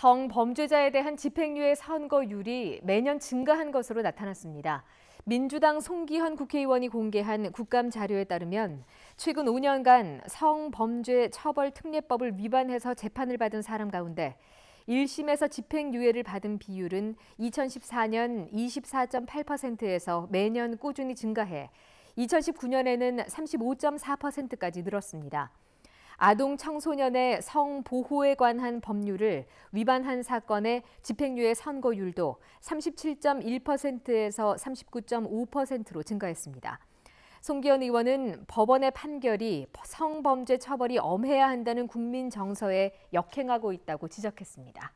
성범죄자에 대한 집행유예 선거율이 매년 증가한 것으로 나타났습니다. 민주당 송기현 국회의원이 공개한 국감 자료에 따르면 최근 5년간 성범죄 처벌 특례법을 위반해서 재판을 받은 사람 가운데 1심에서 집행유예를 받은 비율은 2014년 24.8%에서 매년 꾸준히 증가해 2019년에는 35.4%까지 늘었습니다. 아동 청소년의 성 보호에 관한 법률을 위반한 사건의 집행유예 선거율도 37.1%에서 39.5%로 증가했습니다. 송기현 의원은 법원의 판결이 성범죄 처벌이 엄해야 한다는 국민 정서에 역행하고 있다고 지적했습니다.